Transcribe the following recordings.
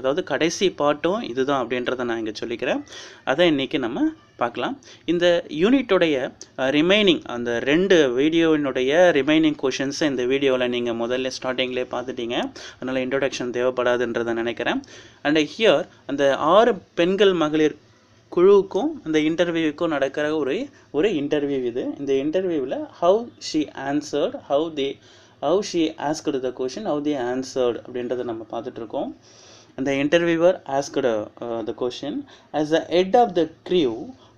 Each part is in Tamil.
அதாவது கடைசி பாட்டும் இதுதான் அப்படின்றத நான் இங்கே சொல்லிக்கிறேன் அதை இன்றைக்கி நம்ம பார்க்கலாம் இந்த யூனிட்டுடைய ரிமைனிங் அந்த ரெண்டு வீடியோவினுடைய ரிமைனிங் கொஷின்ஸை இந்த வீடியோவில் நீங்கள் முதல்ல ஸ்டார்டிங்லேயே பார்த்துட்டீங்க அதனால் இன்ட்ரொடக்ஷன் தேவைப்படாதுன்றதை நினைக்கிறேன் அண்ட் ஹியர் அந்த ஆறு பெண்கள் மகளிர் குழுவுக்கும் இந்த இன்டர்வியூக்கும் நடக்கிற ஒரு ஒரு இன்டர்வியூ இது இந்த இன்டர்வியூவில் how she answered how they how she asked the question how they answered அப்படின்றத நம்ம பார்த்துட்ருக்கோம் And the interviewer asked uh, the question As the head of the crew,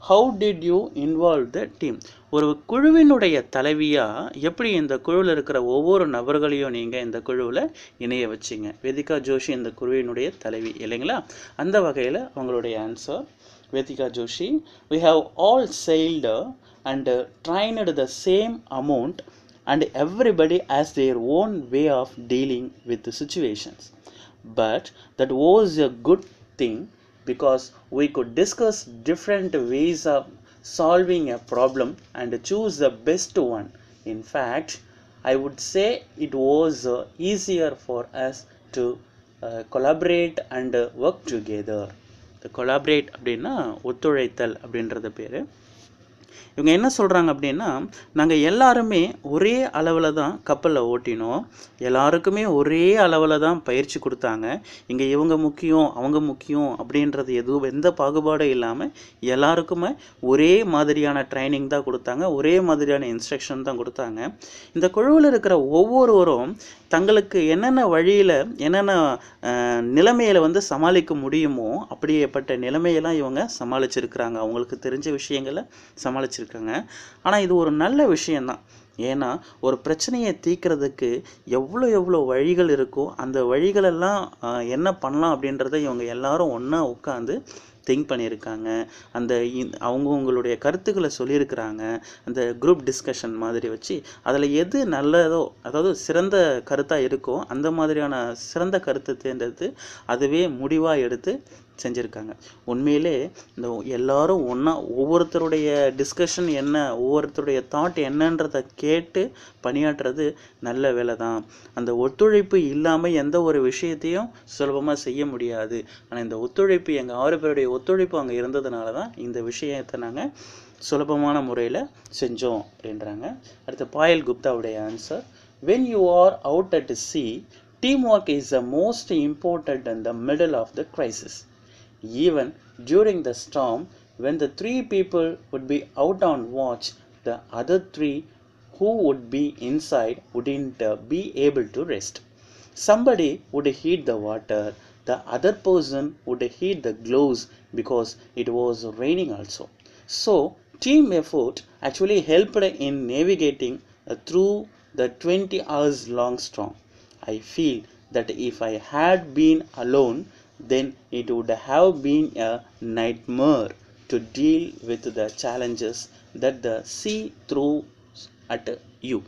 how did you involve the team ஒரு குழுவினுடைய தலைவியாக எப்படி இந்த குழுவில் இருக்கிற ஒவ்வொரு நபர்களையும் நீங்கள் இந்த குழுவில் இணைய வச்சிங்க வேதிகா ஜோஷி இந்த குழுவினுடைய தலைவி இல்லைங்களா அந்த வகையில் அவங்களுடைய answer Vedika Joshi we have all sailed and trained the same amount and everybody has their own way of dealing with situations but that was a good thing because we could discuss different ways of solving a problem and choose the best one in fact i would say it was uh, easier for us to uh, collaborate and work together the collaborate அப்படின்னா ஒத்துழைத்தல் அப்படின்றது பேர் இவங்க என்ன சொல்கிறாங்க அப்படின்னா நாங்கள் எல்லாருமே ஒரே அளவில் தான் கப்பலில் ஓட்டினோம் எல்லாருக்குமே ஒரே அளவில் தான் பயிற்சி கொடுத்தாங்க இங்கே இவங்க முக்கியம் அவங்க முக்கியம் அப்படின்றது எதுவும் எந்த பாகுபாடும் இல்லாமல் எல்லாருக்குமே ஒரே மாதிரியான ட்ரைனிங் தான் கொடுத்தாங்க ஒரே மாதிரியான இன்ஸ்ட்ரக்ஷன் தான் கொடுத்தாங்க இந்த குழுவில் இருக்கிற ஒவ்வொருவரும் தங்களுக்கு என்னென்ன வழியில் என்னென்ன நிலைமையில் வந்து சமாளிக்க முடியுமோ அப்படியேப்பட்ட நிலைமையெல்லாம் இவங்க சமாளிச்சிருக்கிறாங்க அவங்களுக்கு தெரிஞ்ச விஷயங்களை சமாளி சமாளிச்சிருக்கேங்க ஆனால் இது ஒரு நல்ல விஷயந்தான் ஏன்னா ஒரு பிரச்சனையை தீர்க்கிறதுக்கு எவ்வளோ எவ்வளோ வழிகள் இருக்கோ அந்த வழிகளெல்லாம் என்ன பண்ணலாம் அப்படின்றத இவங்க எல்லாரும் ஒன்றா உட்காந்து திங்க் பண்ணியிருக்காங்க அந்த அவங்கவுங்களுடைய கருத்துக்களை சொல்லியிருக்கிறாங்க அந்த குரூப் டிஸ்கஷன் மாதிரி வச்சு அதில் எது நல்லதோ அதாவது சிறந்த கருத்தாக இருக்கோ அந்த மாதிரியான சிறந்த கருத்தை தேர்ந்தெடுத்து அதுவே முடிவாக எடுத்து செஞ்சுருக்காங்க உண்மையிலே இந்த எல்லாரும் ஒன்றா ஒவ்வொருத்தருடைய டிஸ்கஷன் என்ன ஒவ்வொருத்தருடைய தாட் என்னன்றதை கேட்டு பணியாற்றுறது நல்ல வேலை தான் அந்த ஒத்துழைப்பு இல்லாமல் எந்த ஒரு விஷயத்தையும் சுலபமாக செய்ய முடியாது ஆனால் இந்த ஒத்துழைப்பு எங்கள் ஆறு பேருடைய ஒத்துழைப்பு அங்கே இருந்ததுனால தான் இந்த விஷயத்தை நாங்கள் சுலபமான முறையில் செஞ்சோம் அப்படின்றாங்க அடுத்து பாயல் குப்தாவுடைய answer when you are out at sea team work is the most important and the middle of the crisis even during the storm when the three people would be out on watch the other three who would be inside wouldn't uh, be able to rest somebody would heat the water the other person would heat the gloves because it was raining also so team effort actually helped in navigating uh, through the 20 hours long storm i feel that if i had been alone then it would have been a nightmare to deal with the challenges that the sea throws at you.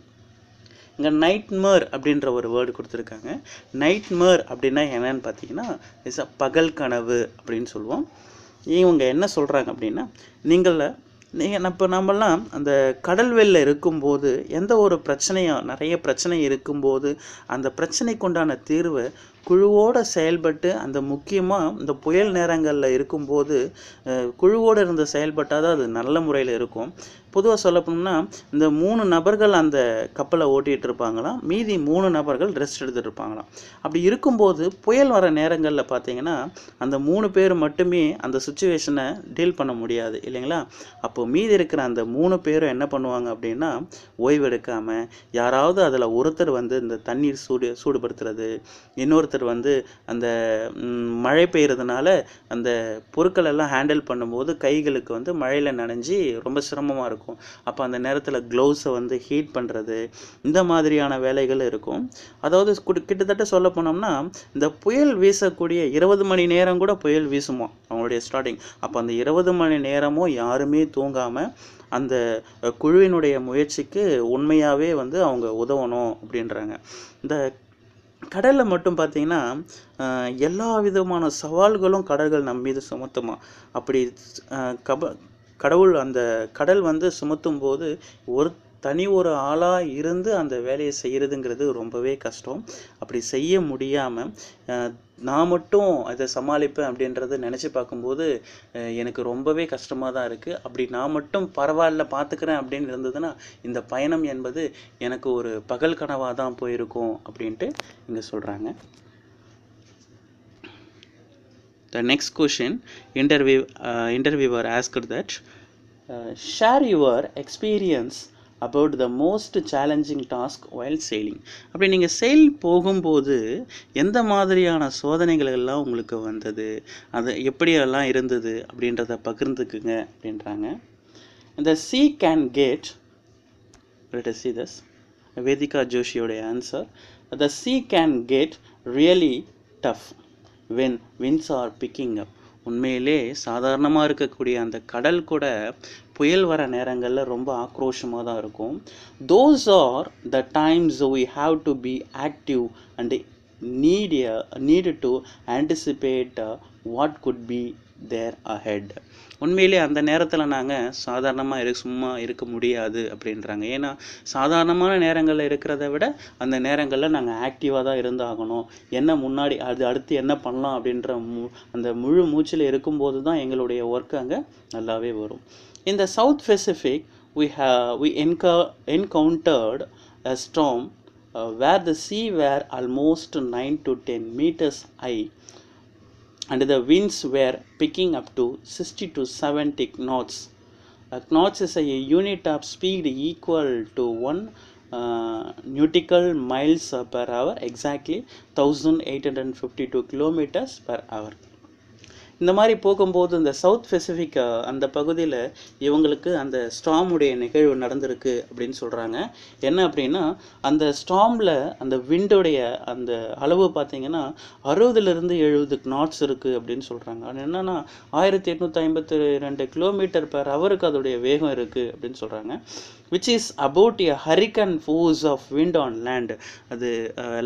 இங்கே நைட்மர் அப்படின்ற ஒரு வேர்டு கொடுத்துருக்காங்க நைட்மர் அப்படின்னா என்னன்னு பார்த்தீங்கன்னா இஸ் அ பகல் கனவு அப்படின்னு சொல்லுவோம் இவங்க என்ன சொல்கிறாங்க அப்படின்னா நீங்கள நீங்கள் இப்போ நம்மலாம் அந்த கடல் வெளில இருக்கும்போது எந்த ஒரு பிரச்சனையும் நிறைய பிரச்சனை இருக்கும்போது அந்த பிரச்சனைக்குண்டான தீர்வை குழுவோடு செயல்பட்டு அந்த முக்கியமாக இந்த புயல் நேரங்களில் இருக்கும்போது குழுவோடு இருந்து செயல்பட்டால் தான் அது நல்ல முறையில் இருக்கும் பொதுவாக சொல்லப்போனோம்னா இந்த மூணு நபர்கள் அந்த கப்பலை ஓட்டிகிட்டு இருப்பாங்களாம் மீதி மூணு நபர்கள் ரெஸ்ட் எடுத்துகிட்டு இருப்பாங்களாம் அப்படி இருக்கும்போது புயல் வர நேரங்களில் பார்த்தீங்கன்னா அந்த மூணு பேர் மட்டுமே அந்த சுச்சுவேஷனை டீல் பண்ண முடியாது இல்லைங்களா அப்போது மீதி இருக்கிற அந்த மூணு பேரும் என்ன பண்ணுவாங்க அப்படின்னா ஓய்வெடுக்காமல் யாராவது அதில் ஒருத்தர் வந்து இந்த தண்ணீர் சூடு சூடுபடுத்துறது இன்னொருத்தர் ஒருத்தர் வந்து அந்த மழை பெய்கிறதுனால அந்த பொருட்கள் எல்லாம் ஹேண்டில் பண்ணும்போது கைகளுக்கு வந்து மழையில் நனைஞ்சி ரொம்ப சிரமமாக இருக்கும் அப்போ அந்த நேரத்தில் க்ளவுஸை வந்து ஹீட் பண்ணுறது இந்த மாதிரியான வேலைகள் இருக்கும் அதாவது கிட்டத்தட்ட சொல்ல போனோம்னா இந்த புயல் வீசக்கூடிய இருபது மணி நேரம் கூட புயல் வீசுமா அவங்களுடைய ஸ்டார்டிங் அப்போ அந்த இருபது மணி நேரமும் யாருமே தூங்காமல் அந்த குழுவினுடைய முயற்சிக்கு உண்மையாகவே வந்து அவங்க உதவணும் அப்படின்றாங்க இந்த கடலில் மட்டும் பார்த்தீங்கன்னா எல்லா விதமான சவால்களும் கடல்கள் நம் மீது சுமத்துமா அப்படி கப கடவுள் அந்த கடல் வந்து சுமத்தும் போது ஒரு தனி ஒரு ஆளாக இருந்து அந்த வேலையை செய்கிறதுங்கிறது ரொம்பவே கஷ்டம் அப்படி செய்ய முடியாமல் நான் மட்டும் அதை சமாளிப்பேன் அப்படின்றத நினச்சி பார்க்கும்போது எனக்கு ரொம்பவே கஷ்டமாக தான் இருக்குது அப்படி நான் மட்டும் பரவாயில்ல பார்த்துக்கிறேன் அப்படின்னு இருந்ததுன்னா இந்த பயணம் என்பது எனக்கு ஒரு பகல் கனவாக தான் போயிருக்கும் அப்படின்ட்டு இங்கே சொல்கிறாங்க the next question interview interviewer asked that share your experience about the most challenging task while sailing அப்படி நீங்கள் செயல் போகும்போது எந்த மாதிரியான சோதனைகள் எல்லாம் உங்களுக்கு வந்தது அது எப்படியெல்லாம் இருந்தது அப்படின்றத பகிர்ந்துக்குங்க அப்படின்றாங்க இந்த sea can get sea thus Vedika ஜோஷியோடைய answer the sea can get really tough when winds are picking up உண்மையிலே சாதாரணமாக இருக்கக்கூடிய அந்த கடல் கூட புயல் வர நேரங்களில் ரொம்ப ஆக்ரோஷமாக தான் இருக்கும் those are the times we have to be active and நீடிய need to anticipate what could be there ahead உண்மையிலே அந்த நேரத்தில் நாங்கள் சாதாரணமாக இரு சும்மா இருக்க முடியாது அப்படின்றாங்க ஏன்னா சாதாரணமான நேரங்களில் இருக்கிறத விட அந்த நேரங்களில் நாங்கள் ஆக்டிவாக தான் இருந்தாகணும் என்ன முன்னாடி அது அடுத்து என்ன பண்ணலாம் அப்படின்ற மு அந்த முழு மூச்சில் இருக்கும்போது தான் எங்களுடைய ஒர்க் அங்கே நல்லாவே வரும் இந்த south pacific we have we என்கவு encountered a storm where uh, the the where were nine to ten metres high and the winds were picking up to 60 to 70 knots. A knots is a unit of speed equal to 1 uh, nautical miles per hour exactly 1852 kilometers per hour. இந்த மாதிரி போகும்போது இந்த சவுத் பெசிஃபிக் அந்த பகுதியில் இவங்களுக்கு அந்த ஸ்ட்ராமுடைய நிகழ்வு நடந்திருக்கு அப்படின்னு சொல்கிறாங்க என்ன அப்படின்னா அந்த ஸ்ட்ராமில் அந்த விண்டோடைய அந்த அளவு பார்த்தீங்கன்னா அறுபதுலேருந்து எழுபதுக்கு நாட்ஸ் இருக்குது அப்படின்னு சொல்கிறாங்க அது என்னென்னா ஆயிரத்தி எட்நூற்றி ஐம்பத்தி ரெண்டு கிலோமீட்டர் பர் ஹவருக்கு அதோடைய வேகம் இருக்குது அப்படின்னு சொல்கிறாங்க which is about a hurricane force of wind on land அது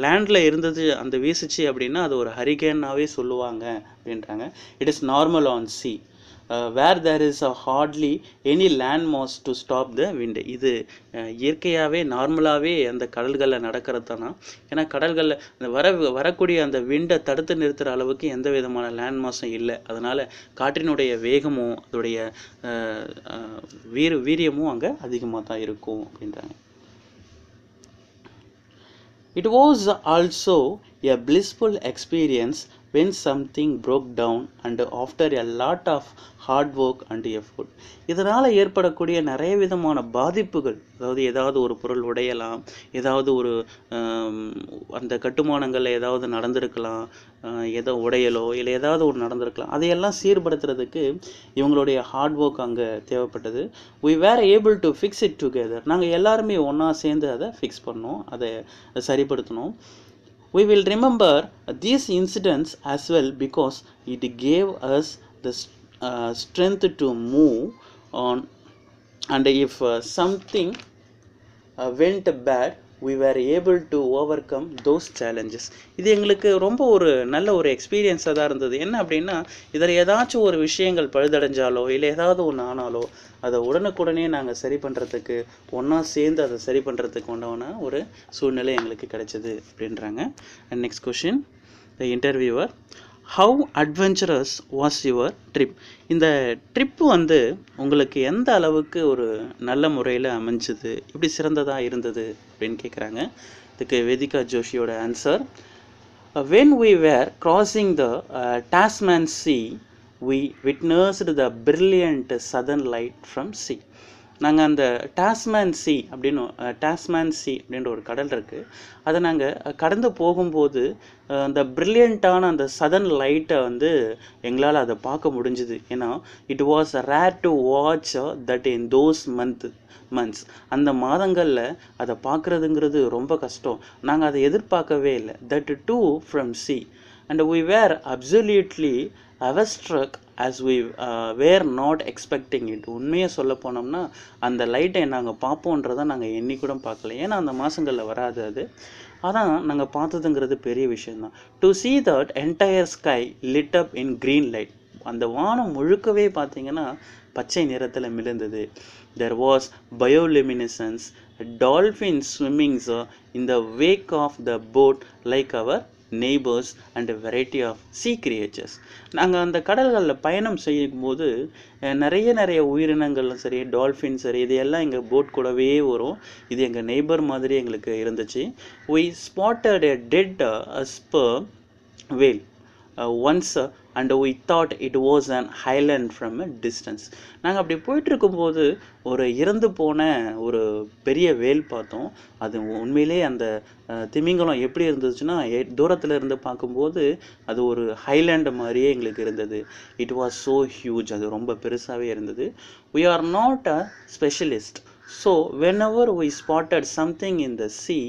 லேண்டில் இருந்தது அந்த வீசிச்சு அப்படின்னா அது ஒரு ஹரிக்கன்னாகவே சொல்லுவாங்க அப்படின்றாங்க it is normal on sea where there is a hardly any land mass to stop the wind இது uh, இயற்கையாகவே நார்மலாகவே அந்த கடல்களில் நடக்கிறது தானா ஏன்னா கடல்களில் அந்த வர வரக்கூடிய அந்த விண்டை தடுத்து நிறுத்துகிற அளவுக்கு எந்த விதமான லேண்ட் மாஸும் இல்லை அதனால் காற்றினுடைய வேகமும் அதோடைய uh, uh, வீர வீரியமும் அங்கே அதிகமாக தான் இருக்கும் அப்படின்றாங்க it was also a blissful experience when something broke down and after a lot of hard work and effort இதனால் ஏற்படக்கூடிய நிறைய விதமான பாதிப்புகள் அதாவது ஏதாவது ஒரு பொருள் உடையலாம் ஏதாவது ஒரு அந்த கட்டுமானங்களில் ஏதாவது நடந்திருக்கலாம் ஏதோ உடையலோ இல்லை ஏதாவது ஒரு நடந்திருக்கலாம் அதையெல்லாம் சீர்படுத்துறதுக்கு இவங்களுடைய ஹார்ட் ஒர்க் அங்கே தேவைப்பட்டது we were able to fix it together நாங்கள் எல்லாருமே ஒன்றா சேர்ந்து அதை ஃபிக்ஸ் பண்ணோம் அதை சரிப்படுத்தினோம் We will remember these incidents as well because it gave us the uh, strength to move on and if uh, something uh, went bad we were able to overcome those challenges இது எங்களுக்கு ரொம்ப ஒரு நல்ல ஒரு எக்ஸ்பீரியன்ஸாக தான் இருந்தது என்ன அப்படின்னா இதில் ஏதாச்சும் ஒரு விஷயங்கள் பழுதடைஞ்சாலோ இல்லை ஏதாவது ஒன்று ஆனாலோ அதை உடனுக்குடனே நாங்கள் சரி பண்ணுறதுக்கு ஒன்றா சேர்ந்து அதை சரி பண்ணுறதுக்கு உண்டான ஒரு சூழ்நிலை எங்களுக்கு கிடைச்சது அப்படின்றாங்க and next question the interviewer how adventurous was your trip இந்த ட்ரிப்பு வந்து உங்களுக்கு எந்த அளவுக்கு ஒரு நல்ல முறையில் அமைஞ்சுது இப்படி சிறந்ததாக இருந்தது அப்படின்னு கேட்குறாங்க இதுக்கு வேதிகா ஜோஷியோட answer when we were crossing the Tasman sea we witnessed the brilliant southern light from sea நாங்கள் அந்த டாஸ்மேன் சி அப்படின்னு டாஸ்மேன் சி அப்படின்ற ஒரு கடல் இருக்குது அதை நாங்கள் கடந்து போகும்போது அந்த ப்ரில்லியண்ட்டான அந்த சதன் லைட்டை வந்து எங்களால் அதை பார்க்க முடிஞ்சுது ஏன்னா it was a rare to watch that in those month months அந்த மாதங்களில் அதை பார்க்குறதுங்கிறது ரொம்ப கஷ்டம் நாங்கள் அதை எதிர்பார்க்கவே இல்லை that too from sea and we were absolutely awestruck as we were not expecting it உண்மையை சொல்ல போனோம்னா அந்த லைட்டை நாங்கள் பார்ப்போன்றதை நாங்கள் எண்ணி பார்க்கல ஏன்னா அந்த மாதங்களில் வராது அது அதான் நாங்கள் பார்த்ததுங்கிறது பெரிய விஷயந்தான் to see that entire sky lit up in green light அந்த வானம் முழுக்கவே பார்த்தீங்கன்னா பச்சை நிறத்தில் மிளந்தது there was bioluminescence dolphin swimmings இந்த wake of the boat like our neighbours and variety of sea creatures நாங்கள் அந்த கடல்களில் பயணம் செய்யும்போது நிறைய நிறைய உயிரினங்களும் சரி டால்ஃபின் சரி இது எல்லாம் எங்கள் போட் கூடவே வரும் இது எங்கள் நெய்பர் மாதிரி எங்களுக்கு இருந்துச்சு we spotted a dead sperm whale once and we thought it was an island from a distance நாங்கள் அப்படி போயிட்டுருக்கும்போது ஒரு இறந்து போன ஒரு பெரிய வேல் பார்த்தோம் அது உண்மையிலே அந்த திமிங்கலம் எப்படி இருந்துச்சுன்னா தூரத்தில் இருந்து பார்க்கும்போது அது ஒரு ஹைலேண்டு மாதிரியே எங்களுக்கு இருந்தது இட் வாஸ் ஸோ ஹியூஜ் அது ரொம்ப பெருசாகவே இருந்தது we are not a specialist so whenever we spotted something in the sea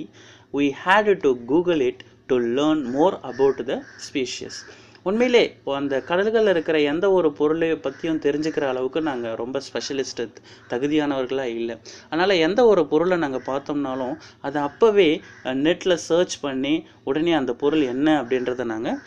we had to Google it to learn more about the species உண்மையிலே அந்த கடல்களில் இருக்கிற எந்த ஒரு பொருளை பற்றியும் தெரிஞ்சுக்கிற அளவுக்கு நாங்கள் ரொம்ப ஸ்பெஷலிஸ்ட் தகுதியானவர்களாக இல்லை அதனால் எந்த ஒரு பொருளை நாங்கள் பார்த்தோம்னாலும் அதை அப்போவே நெட்டில் சர்ச் பண்ணி உடனே அந்த பொருள் என்ன அப்படின்றத நாங்கள்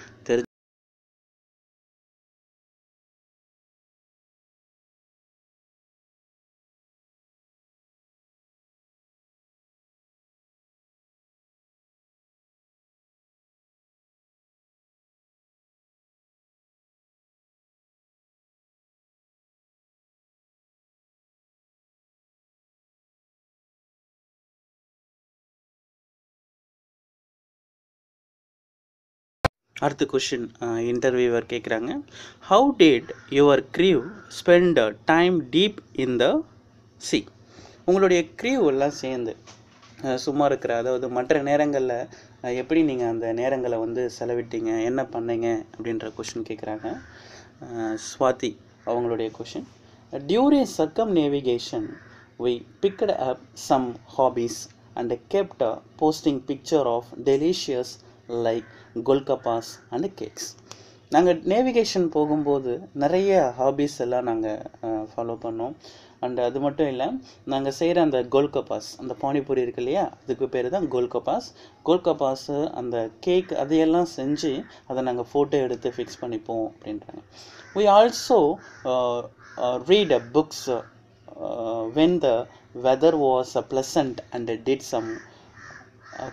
அடுத்த கொஷின் இன்டர்வியூவர் கேட்குறாங்க how did your crew spend a time deep in the sea உங்களுடைய க்ரீவ் எல்லாம் சேர்ந்து சும்மா இருக்கிற அதாவது மற்ற நேரங்களில் எப்படி நீங்கள் அந்த நேரங்களை வந்து செலவிட்டீங்க என்ன பண்ணீங்க அப்படின்ற கொஷின் கேட்குறாங்க ஸ்வாதி அவங்களுடைய question during circumnavigation we picked up some hobbies and kept posting picture of delicious like golgappas and cakes நாங்கள் நேவிகேஷன் போகும்போது நிறைய ஹாபீஸ் எல்லாம் நாங்கள் ஃபாலோ பண்ணோம் அண்ட் அது மட்டும் இல்லை நாங்கள் செய்கிற அந்த கோல்கப்பாஸ் அந்த பானிபூரி இருக்கு இல்லையா அதுக்கு பேர் தான் கோல்கப்பாஸ் கோல்கப்பாஸு அந்த கேக் அதையெல்லாம் செஞ்சு அதை நாங்கள் ஃபோட்டோ எடுத்து ஃபிக்ஸ் பண்ணிப்போம் அப்படின்றாங்க we also read a books when the weather was a pleasant and did some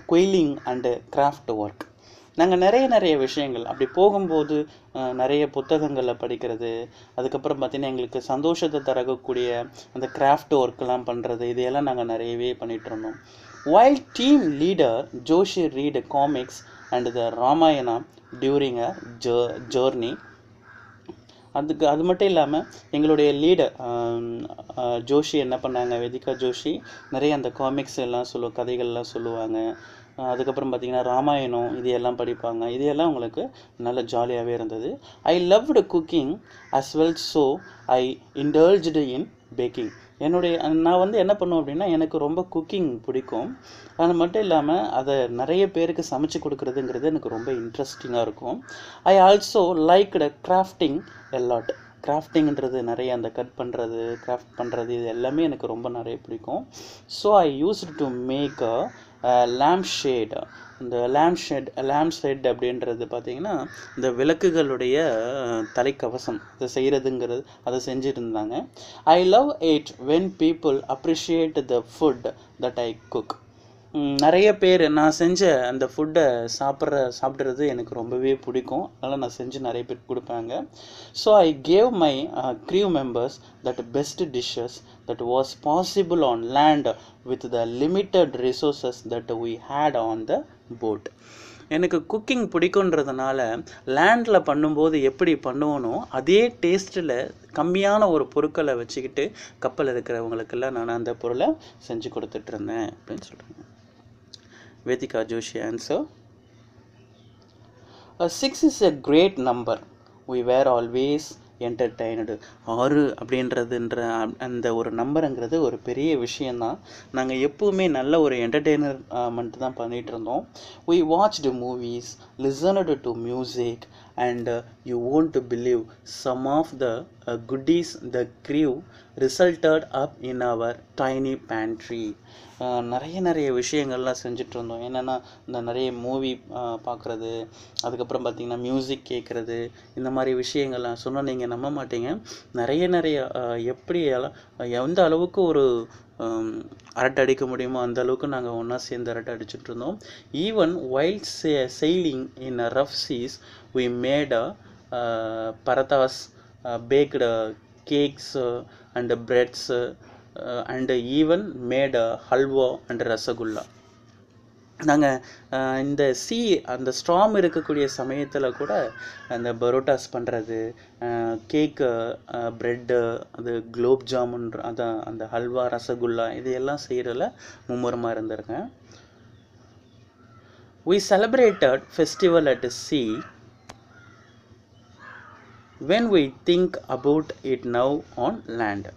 quilling and craft work நாங்கள் நிறைய நிறைய விஷயங்கள் அப்படி போகும்போது நிறைய புத்தகங்களை படிக்கிறது அதுக்கப்புறம் பார்த்திங்கன்னா எங்களுக்கு சந்தோஷத்தை தரக்கூடிய அந்த கிராஃப்ட் ஒர்க்கெலாம் பண்ணுறது இதையெல்லாம் நாங்கள் நிறையவே பண்ணிகிட்டு இருந்தோம் while team leader Joshi read comics and the Ramayana during a ஜோ ஜேர்னி அதுக்கு அது மட்டும் இல்லாமல் எங்களுடைய லீடர் ஜோஷி என்ன பண்ணாங்க வெதிகா ஜோஷி நிறைய அந்த காமிக்ஸ் எல்லாம் சொல்லு கதைகள்லாம் சொல்லுவாங்க அதுக்கப்புறம் பார்த்திங்கன்னா ராமாயணம் இது எல்லாம் படிப்பாங்க இது எல்லாம் உங்களுக்கு நல்ல ஜாலியாகவே இருந்தது I loved cooking as well so I indulged in baking என்னுடைய நான் வந்து என்ன பண்ணுவேன் அப்படின்னா எனக்கு ரொம்ப குக்கிங் பிடிக்கும் அது மட்டும் இல்லாமல் அதை நிறைய பேருக்கு சமைச்சு கொடுக்குறதுங்கிறது எனக்கு ரொம்ப இன்ட்ரெஸ்டிங்காக இருக்கும் I also like the crafting எல்லாட் கிராஃப்டிங்கிறது நிறைய அந்த கட் பண்ணுறது கிராஃப்ட் பண்ணுறது இது எல்லாமே எனக்கு ரொம்ப நிறைய பிடிக்கும் so I use to make a lamp shade இந்த லேம்ப் ஷெட் லேம்ப் ஷெட் அப்படின்றது பார்த்திங்கன்னா இந்த விளக்குகளுடைய தலைக்கவசம் அதை செய்கிறதுங்கிறது அதை செஞ்சுருந்தாங்க I love it when people appreciate the food that I cook நிறைய பேர் நான் செஞ்ச அந்த ஃபுட்டை சாப்பிட்ற சாப்பிட்றது எனக்கு ரொம்பவே பிடிக்கும் அதனால் நான் செஞ்சு நிறைய பேர் கொடுப்பாங்க so I gave my crew members that best dishes that was possible on land with the limited resources that we had on the boat எனக்கு குக்கிங் பிடிக்குன்றதுனால லேண்டில் பண்ணும்போது எப்படி பண்ணுவோனோ அதே டேஸ்ட்டில் கம்மியான ஒரு பொருட்களை வச்சுக்கிட்டு கப்பல் இருக்கிறவங்களுக்கெல்லாம் நான் அந்த பொருளை செஞ்சு கொடுத்துட்ருந்தேன் அப்படின்னு சொல்கிறேன் Vedika Joshi answer. A 6 is a great number. We were always என்டர்டைனடு ஆறு அப்படின்றதுன்ற அந்த ஒரு நம்பருங்கிறது ஒரு பெரிய விஷயந்தான் நாங்கள் எப்போவுமே நல்ல ஒரு என்டர்டெயினர்மெண்ட் தான் பண்ணிகிட்டு இருந்தோம் we watched movies listened to music and uh, you won't believe some of the uh, goodies the crew resulted up in our tiny pantry uh, நிறைய நிறைய விஷயங்கள்லாம் செஞ்சுட்டு இருந்தோம் என்னென்னா இந்த நிறைய மூவி uh, பார்க்குறது அதுக்கப்புறம் பார்த்திங்கன்னா மியூசிக் கேட்குறது இந்த மாதிரி விஷயங்கள்லாம் சொன்னால் நீங்கள் நம்ப மாட்டீங்க நிறைய நிறைய uh, எப்படி எந்த அளவுக்கு ஒரு um, அரட்டை அடிக்க முடியுமோ அந்த அளவுக்கு நாங்கள் ஒன்றா சேர்ந்து அரட்டை அடிச்சுட்டு இருந்தோம் even wild sea sailing in rough seas we made a uh, parathas, uh, baked uh, cakes uh, and breads and even made a halwa and rasagulla நாங்கள் இந்த சி அந்த ஸ்ட்ராம் இருக்கக்கூடிய சமயத்தில் கூட அந்த பரோட்டாஸ் பண்ணுறது கேக்கு ப்ரெட்டு அது குலோப் ஜாமுன் அதான் அந்த ஹல்வா ரசகுல்லா இதையெல்லாம் செய்கிறதுல மும்முரமாக இருந்திருக்கேன் we celebrated festival at sea when we think about it now on land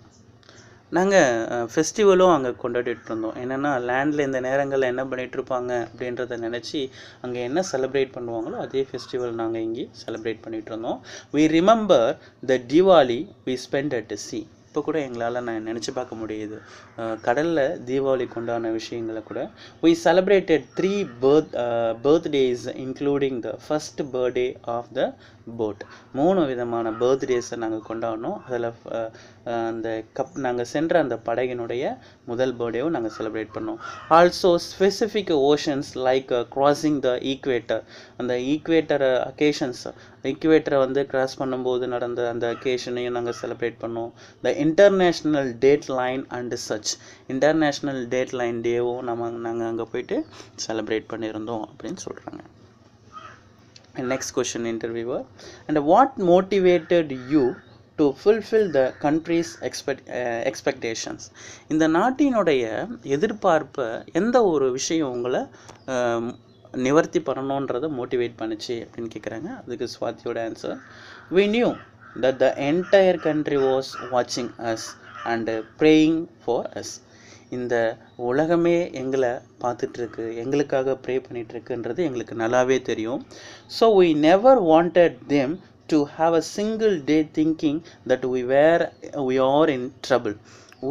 நாங்கள் ஃபெஸ்டிவலும் அங்கே கொண்டாடிட்டு இருந்தோம் என்னென்னா லேண்டில் இந்த நேரங்களில் என்ன பண்ணிகிட்ருப்பாங்க அப்படின்றத நினச்சி அங்கே என்ன செலிப்ரேட் பண்ணுவாங்களோ அதே ஃபெஸ்டிவல் நாங்கள் இங்கே செலிப்ரேட் பண்ணிகிட்டு இருந்தோம் we remember the Deepavali we spend at sea இப்போ கூட எங்களால் நான் நினச்சி பார்க்க முடியுது கடலில் தீபாவளி கொண்டான விஷயங்களை கூட we celebrated three birth birthdays including the first birthday of the boat மூணு விதமான பர்த்டேஸை நாங்கள் கொண்டாடினோம் அதில் அந்த கப் நாங்கள் சென்ற அந்த படகினுடைய முதல் பர்த்டேவும் நாங்கள் செலிப்ரேட் பண்ணோம் also specific oceans like crossing the equator அந்த ஈக்குவேட்டர் அக்கேஷன்ஸ் ஈக்குவேட்டரை வந்து க்ராஸ் பண்ணும்போது நடந்த அந்த அக்கேஷனையும் நாங்கள் செலிப்ரேட் பண்ணோம் the international date line and such international date line டேவும் நம்ம நாங்கள் அங்கே போயிட்டு செலிப்ரேட் பண்ணியிருந்தோம் அப்படின்னு சொல்கிறாங்க next question interviewer and what motivated you to fulfil the countries expect expectations இந்த நாட்டினுடைய எதிர்பார்ப்பை எந்த ஒரு விஷயம் உங்களை um, நிவர்த்தி பண்ணணுன்றதை மோட்டிவேட் பண்ணுச்சு அப்படின்னு கேட்குறாங்க அதுக்கு ஸ்வாதியோட answer we knew that the entire country was வாட்சிங் us and praying for us இந்த உலகமே எங்களை பார்த்துட்ருக்கு எங்களுக்காக ப்ரே பண்ணிகிட்ருக்குன்றது எங்களுக்கு நல்லாவே தெரியும் so we never wanted them to have a single day thinking that we were we are in trouble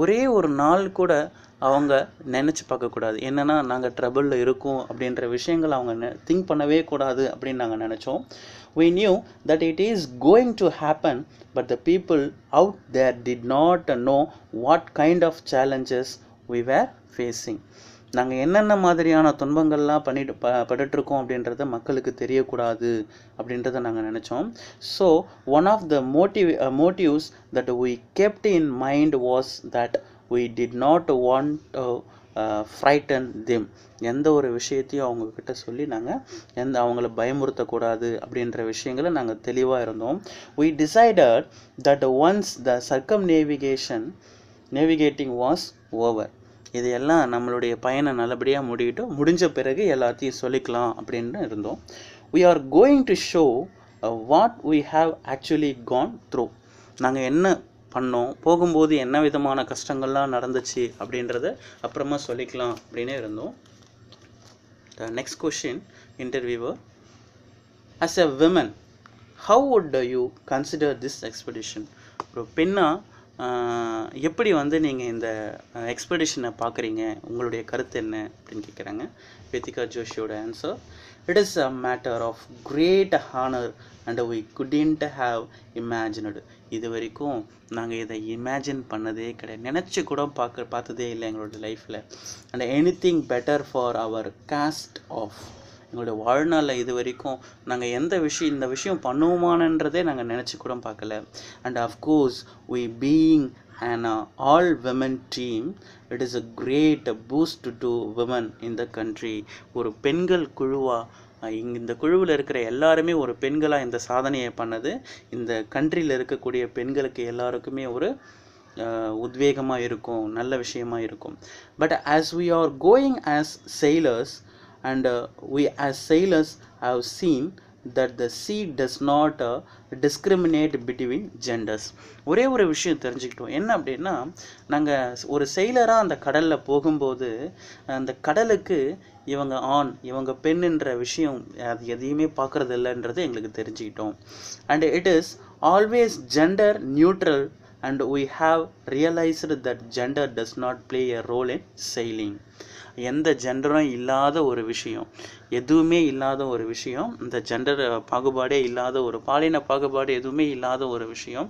ஒரே ஒரு நாள் கூட அவங்க நினச்சி பார்க்கக்கூடாது என்னென்னா நாங்கள் ட்ரபிளில் இருக்கோம் அப்படின்ற விஷயங்கள் அவங்க திங்க் பண்ணவே கூடாது அப்படின்னு நாங்கள் நினச்சோம் we knew that it is going to happen but the people out there did not know what kind of challenges we were facing நாங்கள் என்னென்ன மாதிரியான துன்பங்கள்லாம் பண்ணிட்டு ப பட்டுட்ருக்கோம் அப்படின்றத மக்களுக்கு தெரியக்கூடாது அப்படின்றத நாங்கள் நினச்சோம் so one of the motive motives that we kept in mind was that we did not want frighten them எந்த ஒரு விஷயத்தையும் அவங்கக்கிட்ட சொல்லி நாங்கள் எந்த அவங்கள பயமுறுத்தக்கூடாது அப்படின்ற விஷயங்களை நாங்கள் தெளிவாக இருந்தோம் we decided that once the circumnavigation navigating was over இதையெல்லாம் நம்மளுடைய பயனை நல்லபடியாக முடிவிட்டு முடிஞ்ச பிறகு எல்லாத்தையும் சொல்லிக்கலாம் அப்படின்னு இருந்தோம் we are going to show what we have actually gone through நாங்கள் என்ன பண்ணோம் போகும்போது என்ன விதமான கஷ்டங்கள்லாம் நடந்துச்சு அப்படின்றத அப்புறமா சொல்லிக்கலாம் அப்படின்னே இருந்தோம் the next question interviewer as a women how would you consider this expedition ஒரு பெண்ணாக எப்படி வந்து நீங்கள் இந்த எக்ஸ்பெடிஷனை பார்க்குறீங்க உங்களுடைய கருத்து என்ன அப்படின்னு கேட்குறாங்க வேதிகா ஜோஷியோட answer it is a matter of great honour and we couldn't have imagined இது வரைக்கும் நாங்கள் இதை இமேஜின் பண்ணதே கிடையாது நினச்சி கூட பார்க்க பார்த்ததே இல்லை எங்களோட லைஃப்பில் and anything better for our cost of எங்களுடைய வாழ்நாளில் இது வரைக்கும் நாங்கள் எந்த விஷயம் இந்த விஷயம் பண்ணுவோமானன்றதே நாங்கள் நினச்சி கூட பார்க்கல and of course we being and all women team it is a great boost to women in the country ஒரு பெண்கள் குழுவாக இங்கே இந்த குழுவில் இருக்கிற எல்லாருமே ஒரு பெண்களாக இந்த சாதனையை பண்ணது இந்த கண்ட்ரியில் இருக்கக்கூடிய பெண்களுக்கு எல்லாருக்குமே ஒரு உத்வேகமாக இருக்கும் நல்ல விஷயமா இருக்கும் but as we are going as sailors and uh, we as sailors have seen that the sea does not uh, discriminate between genders ஒரே ஒரு விஷயம் தெரிஞ்சுக்கிட்டோம் என்ன அப்படின்னா நாங்கள் ஒரு செயலராக அந்த கடலில் போகும்போது அந்த கடலுக்கு இவங்க ஆண் இவங்க பெண்ணுன்ற விஷயம் அது எதையுமே பார்க்குறது இல்லைன்றது எங்களுக்கு தெரிஞ்சுக்கிட்டோம் and it is always gender neutral and we have realised that gender does not play a role in sailing எந்த ஜெண்டரும் இல்லாத ஒரு விஷயம் எதுவுமே இல்லாத ஒரு விஷயம் இந்த ஜெண்டர் பாகுபாடே இல்லாத ஒரு பாலின பாகுபாடு எதுவுமே இல்லாத ஒரு விஷயம்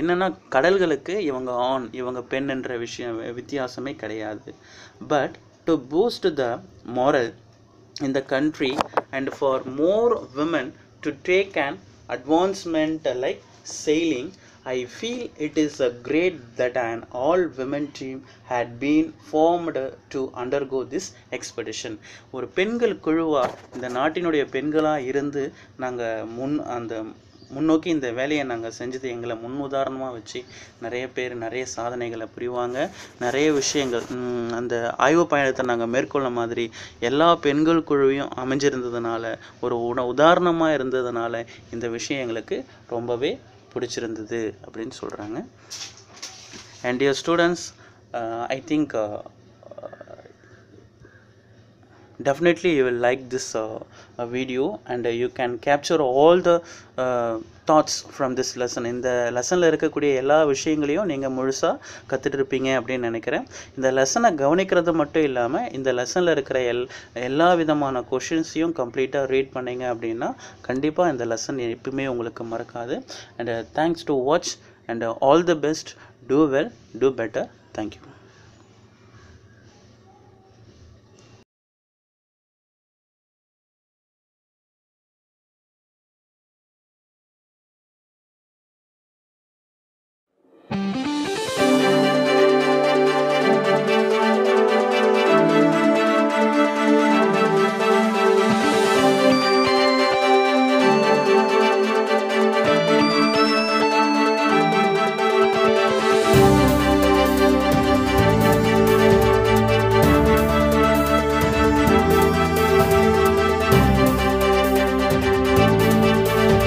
என்னென்னா கடல்களுக்கு இவங்க ஆண் இவங்க பெண் என்ற விஷயம் வித்தியாசமே கிடையாது but to boost the morale in the country and for more women to take and advancement like sailing I feel it is a great that an all women team had been formed to undergo this expedition. ஒரு பெண்கள் குழுவாக இந்த நாட்டினுடைய பெண்களாக இருந்து நாங்கள் முன் அந்த முன்னோக்கி இந்த வேலையை நாங்கள் செஞ்சது எங்களை முன் உதாரணமாக வச்சு நிறைய பேர் நிறைய சாதனைகளை புரிவாங்க நிறைய விஷயங்கள் அந்த ஆய்வு பயணத்தை நாங்கள் மேற்கொள்ள மாதிரி எல்லா பெண்கள் குழுவையும் அமைஞ்சிருந்ததுனால ஒரு உண உதாரணமாக இருந்ததுனால இந்த விஷயம் எங்களுக்கு ரொம்பவே பிடிச்சிருந்தது அப்படின்னு சொல்கிறாங்க and your students I think definitely you will like this uh, uh, video and uh, you can capture all the thoughts from this lesson இந்த லெசனில் இருக்கக்கூடிய எல்லா விஷயங்களையும் நீங்கள் முழுசாக கற்றுட்ருப்பீங்க அப்படின்னு நினைக்கிறேன் இந்த லெசனை கவனிக்கிறது மட்டும் இல்லாமல் இந்த லெசனில் இருக்கிற எல் எல்லா விதமான கொஷின்ஸையும் கம்ப்ளீட்டாக ரீட் பண்ணிங்க அப்படின்னா கண்டிப்பாக இந்த லெசன் எப்பவுமே உங்களுக்கு மறக்காது and thanks to watch and all the best do well do better thank you